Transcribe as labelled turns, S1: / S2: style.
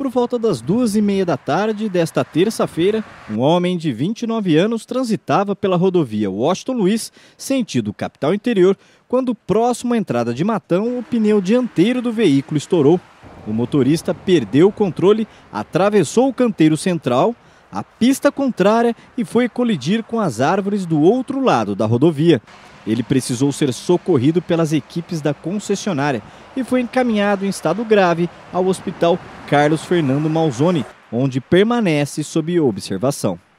S1: Por volta das duas e meia da tarde desta terça-feira, um homem de 29 anos transitava pela rodovia Washington Luiz, sentido capital interior, quando próximo à entrada de Matão, o pneu dianteiro do veículo estourou. O motorista perdeu o controle, atravessou o canteiro central a pista contrária e foi colidir com as árvores do outro lado da rodovia. Ele precisou ser socorrido pelas equipes da concessionária e foi encaminhado em estado grave ao Hospital Carlos Fernando Malzoni, onde permanece sob observação.